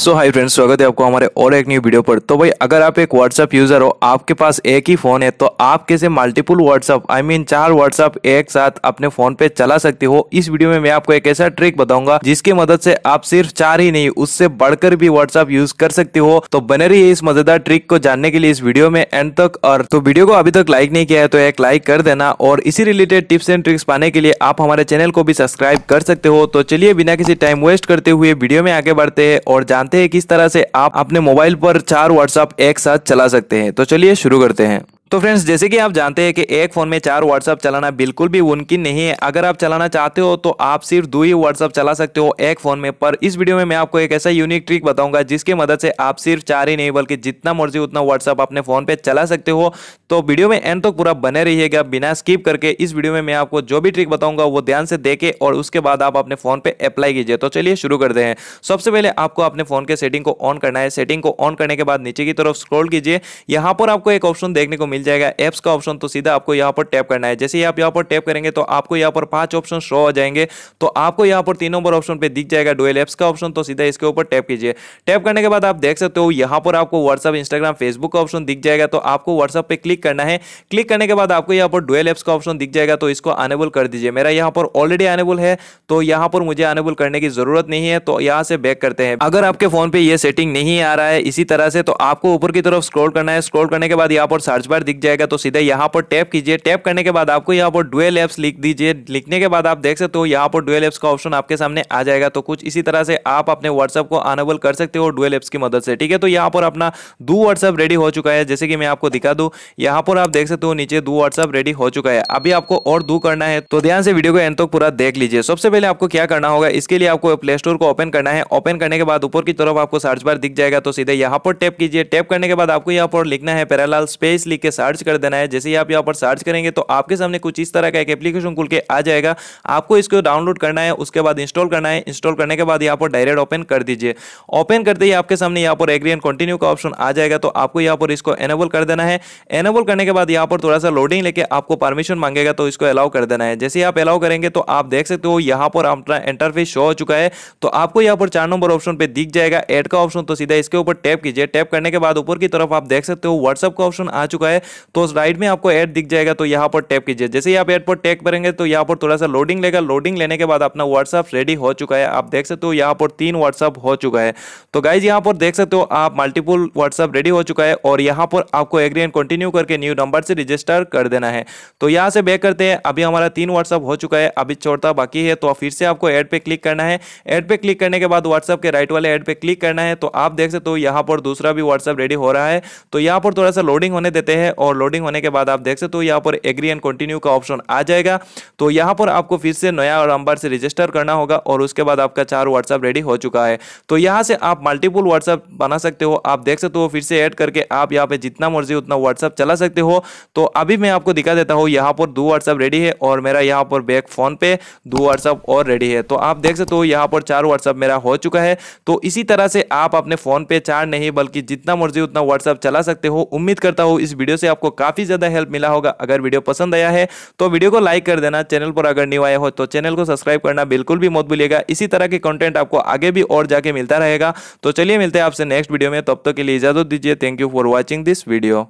सो hi friends स्वागत है आपको हमारे और एक न्यू वीडियो पर तो भाई अगर आप एक व्हाट्सअप यूजर हो आपके पास एक ही फोन है तो आप कैसे मल्टीपल व्हाट्सअप आई मीन चार व्हाट्सअप एक साथ अपने फोन पे चला सकते हो इस वीडियो में मैं आपको एक ऐसा ट्रिक बताऊंगा जिसकी मदद से आप सिर्फ चार ही नहीं उससे बढ़कर भी व्हाट्सअप यूज कर सकते हो तो बने रही इस मजेदार ट्रिक को जानने के लिए इस वीडियो में एंड तक और तो वीडियो को अभी तक लाइक नहीं किया है तो एक लाइक कर देना और इसी रिलेटेड टिप्स एंड ट्रिक्स पाने के लिए आप हमारे चैनल को भी सब्सक्राइब कर सकते हो तो चलिए बिना किसी टाइम वेस्ट करते हुए वीडियो में आगे बढ़ते हैं और जानते जानते हैं किस तरह से आप अपने मोबाइल पर चार व्हाट्सएप एक साथ चला सकते हैं तो चलिए शुरू करते हैं तो फ्रेंड्स जैसे कि आप जानते हैं कि एक फ़ोन में चार व्हाट्सअप चलाना बिल्कुल भी मुमकिन नहीं है अगर आप चलाना चाहते हो तो आप सिर्फ दो ही व्हाट्सअप चला सकते हो एक फ़ोन में पर इस वीडियो में मैं आपको एक ऐसा यूनिक ट्रिक बताऊंगा जिसकी मदद से आप सिर्फ चार ही नहीं बल्कि जितना मर्जी उतना व्हाट्सअप अपने फ़ोन पर चला सकते हो तो वीडियो में एंड तक तो पूरा बने रहिएगा बिना स्किप करके इस वीडियो में मैं आपको जो भी ट्रिक बताऊंगा वो ध्यान से देखे और उसके बाद आप अपने फ़ोन पर अप्लाई कीजिए तो चलिए शुरू करते हैं सबसे पहले आपको अपने फ़ोन के सेटिंग को ऑन करना है सेटिंग को ऑन करने के बाद नीचे की तरफ स्क्रोल कीजिए यहाँ पर आपको एक ऑप्शन देखने को मिल मिल जाएगा एप्स का ऑप्शन तो सीधा आपको यहाँ पर टैप करना है जैसे ही आप यहाँ पर टैप करेंगे तो आपको यहाँ पर पांच ऑप्शन शो हो जाएंगे तो आपको यहाँ पर तीन नंबर ऑप्शन पे दिख जाएगा डुएल एप्स का ऑप्शन तो सीधा इसके ऊपर टैप कीजिए टैप करने के बाद आप देख सकते हो यहाँ पर आपको व्हाट्सअप इंस्टाग्राम फेसबुक का ऑप्शन दिख जाएगा तो आपको व्हाट्सअप पर क्लिक करना है क्लिक करने के बाद आपको यहाँ पर डुएल एप्स का ऑप्शन दिख जाएगा तो इसको अनेबल कर दीजिए मेरा यहाँ पर ऑलरेडी अनेबल है तो यहाँ पर मुझे अनेबल करने की जरूरत नहीं है तो यहाँ से बैक करते हैं अगर आपके फोन पे ये सेटिंग नहीं आ रहा है इसी तरह से तो आपको ऊपर की तरफ स्क्रॉल करना है स्क्रॉल करने के बाद यहाँ पर सर्च बार दिख जाएगा तो सीधे यहाँ पर टैप कीजिए टैप करने के बाद आपको यहाँ पर डुएल एप्स लिख दीजिए लिखने के बाद आप देख सकते हो यहाँ पर डुएल एप्स का ऑप्शन आपके सामने आ जाएगा तो कुछ इसी तरह से आप अपने व्हाट्सअप को अनेबल कर सकते हो डुएल एप्स की मदद से ठीक है तो यहाँ पर अपना दो व्हाट्सअप रेडी हो चुका है जैसे कि मैं आपको दिखा दूँ यहाँ पर आप देख सकते हो नीचे दो व्हाट्सअप रेडी हो चुका है अभी आपको और दो करना है तो ध्यान से वीडियो को एंड तक पूरा देख लीजिए सबसे पहले आपको क्या करना होगा इसके लिए आपको प्ले स्टोर को ओपन करना है ओपन करने के बाद ऊपर की तरफ आपको सर्च बार दिख जाएगा तो सीधे यहाँ पर टैप कीजिए टैप करने के बाद आपको यहाँ पर लिखना है पैरालाल स्पेस लिख के सर्च कर देना है जैसे ही आप यहाँ पर सर्च करेंगे तो आपके सामने कुछ इस तरह का एक एप्लीकेशन खुल के आ जाएगा आपको इसको डाउनलोड करना है उसके बाद इंस्टॉल करना है इंस्टॉल करने के बाद यहाँ पर डायरेक्ट ओपन कर दीजिए ओपन करते ही आपके सामने यहाँ पर एग्री एंड कंटिन्यू का ऑप्शन आ जाएगा तो आपको यहाँ पर इसको एनेबल कर देना है एनेबल करने के बाद यहाँ पर थोड़ा सा लोडिंग लेके आपको परमिशन मांगेगा तो इसको अलाउ कर देना है जैसे ही आप अलाउ करेंगे तो आप देख सकते हो यहाँ पर अपना इंटरफेस शो हो चुका है तो आपको यहाँ पर चार नंबर ऑप्शन पर दिख जाएगा एड का ऑप्शन तो सीधा इसके ऊपर टैप कीजिए टैप करने के बाद ऊपर की तरफ आप देख सकते हो व्हाट्सअप का ऑप्शन आ चुका है तो राइट में आपको ऐड दिख जाएगा तो यहाँ पर टैप कीजिए जैसे ही आप ऐड पर टैप करेंगे तो यहाँ पर थोड़ा सा लोडिंग लेगा लोडिंग लेने के बाद अपना व्हाट्सअप रेडी हो चुका है आप देख सकते हो यहाँ पर तीन व्हाट्सअप हो चुका है तो गाइज यहाँ पर देख सकते हो आप मल्टीपुल व्हाट्सअप रेडी हो चुका है और यहाँ पर आपको एग्री एंड कंटिन्यू करके न्यू नंबर से रजिस्टर कर देना है तो यहाँ से बैक करते हैं अभी हमारा तीन व्हाट्सअप हो चुका है अभी छोड़ता बाकी है तो फिर से आपको एड पे क्लिक करना है एड पे क्लिक करने के बाद व्हाट्सअप के राइट वाले एड पे क्लिक करना है तो आप देख सकते हो यहाँ पर दूसरा भी व्हाट्सअप रेडी हो रहा है तो यहाँ पर थोड़ा सा लोडिंग होने देते हैं और लोडिंग होने के बाद आप देख सकते हो यहाँ पर एग्री एंड कंटिन्यू का ऑप्शन आ जाएगा तो यहाँ पर आपको फिर से नया नंबर से रजिस्टर करना होगा और उसके बाद आपका चार व्हाट्सअप रेडी हो चुका है तो यहाँ से आप मल्टीपुल व्हाट्सअप बना सकते हो आप देख सकते हो फिर से ऐड करके आप यहाँ पर जितना मर्जी उतना व्हाट्सअप चला सकते हो तो अभी मैं आपको दिखा देता हूँ यहाँ पर दो व्हाट्सअप रेडी है और मेरा यहाँ पर बैक फोन पे दो व्हाट्सअप और रेडी है तो आप देख सकते हो यहाँ पर चार व्हाट्सअप मेरा हो चुका है तो इसी तरह से आप अपने फोन पे चार नहीं बल्कि जितना मर्जी उतना व्हाट्सअप चला सकते हो उम्मीद करता हूँ इस वीडियो से आपको काफी ज्यादा हेल्प मिला होगा अगर वीडियो पसंद आया है तो वीडियो को लाइक कर देना चैनल पर अगर न्यू आया हो तो चैनल को सब्सक्राइब करना बिल्कुल भी मत भूलिएगा इसी तरह के कंटेंट आपको आगे भी और जाके मिलता रहेगा तो चलिए मिलते हैं आपसे नेक्स्ट वीडियो में तब तक के लिए इजाजत दीजिए thank you for watching this video